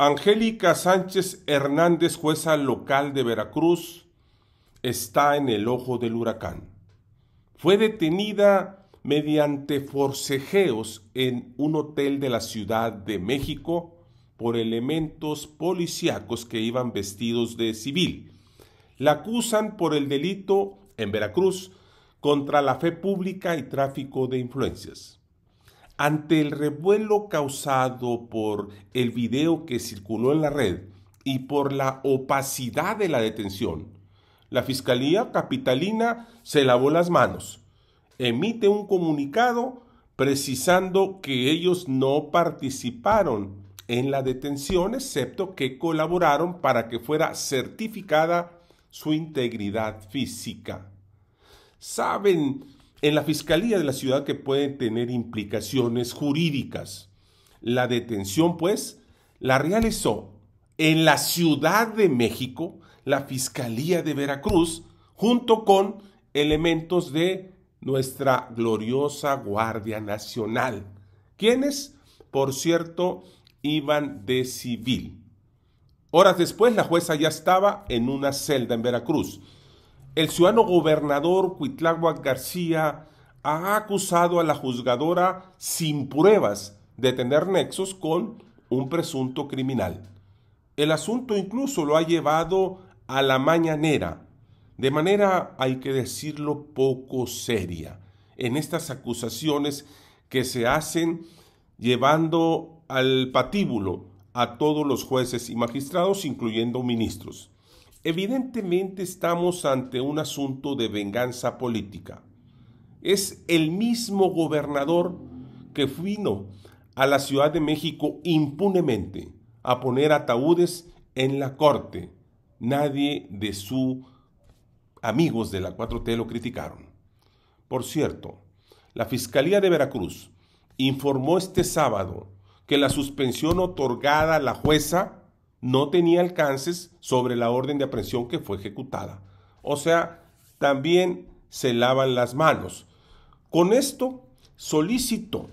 Angélica Sánchez Hernández, jueza local de Veracruz, está en el ojo del huracán. Fue detenida mediante forcejeos en un hotel de la Ciudad de México por elementos policíacos que iban vestidos de civil. La acusan por el delito en Veracruz contra la fe pública y tráfico de influencias. Ante el revuelo causado por el video que circuló en la red y por la opacidad de la detención, la Fiscalía Capitalina se lavó las manos, emite un comunicado precisando que ellos no participaron en la detención, excepto que colaboraron para que fuera certificada su integridad física. ¿Saben en la Fiscalía de la Ciudad que puede tener implicaciones jurídicas. La detención, pues, la realizó en la Ciudad de México la Fiscalía de Veracruz junto con elementos de nuestra gloriosa Guardia Nacional, quienes, por cierto, iban de civil. Horas después, la jueza ya estaba en una celda en Veracruz el ciudadano gobernador Cuitláhuac García ha acusado a la juzgadora sin pruebas de tener nexos con un presunto criminal. El asunto incluso lo ha llevado a la mañanera, de manera, hay que decirlo, poco seria, en estas acusaciones que se hacen llevando al patíbulo a todos los jueces y magistrados, incluyendo ministros. Evidentemente estamos ante un asunto de venganza política. Es el mismo gobernador que vino a la Ciudad de México impunemente a poner ataúdes en la corte. Nadie de sus amigos de la 4T lo criticaron. Por cierto, la Fiscalía de Veracruz informó este sábado que la suspensión otorgada a la jueza no tenía alcances sobre la orden de aprehensión que fue ejecutada. O sea, también se lavan las manos. Con esto solicitó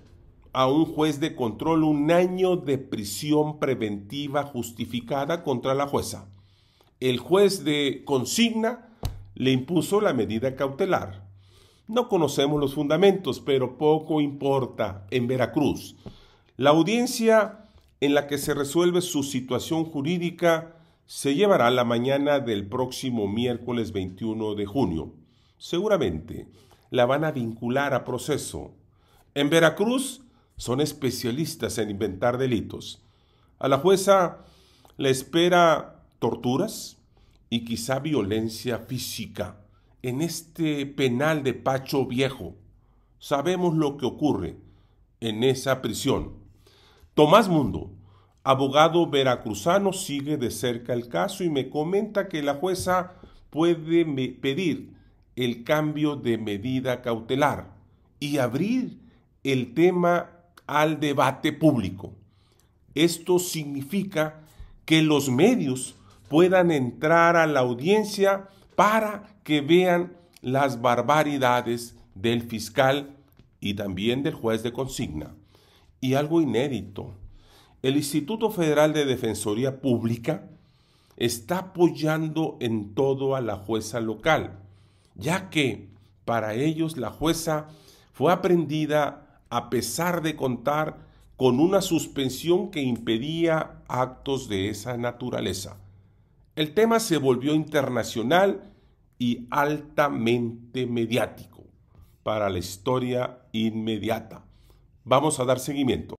a un juez de control un año de prisión preventiva justificada contra la jueza. El juez de consigna le impuso la medida cautelar. No conocemos los fundamentos, pero poco importa en Veracruz. La audiencia en la que se resuelve su situación jurídica se llevará la mañana del próximo miércoles 21 de junio. Seguramente la van a vincular a proceso. En Veracruz son especialistas en inventar delitos. A la jueza le espera torturas y quizá violencia física en este penal de Pacho Viejo. Sabemos lo que ocurre en esa prisión. Tomás Mundo, abogado veracruzano, sigue de cerca el caso y me comenta que la jueza puede pedir el cambio de medida cautelar y abrir el tema al debate público. Esto significa que los medios puedan entrar a la audiencia para que vean las barbaridades del fiscal y también del juez de consigna y algo inédito. El Instituto Federal de Defensoría Pública está apoyando en todo a la jueza local, ya que para ellos la jueza fue aprendida a pesar de contar con una suspensión que impedía actos de esa naturaleza. El tema se volvió internacional y altamente mediático para la historia inmediata vamos a dar seguimiento.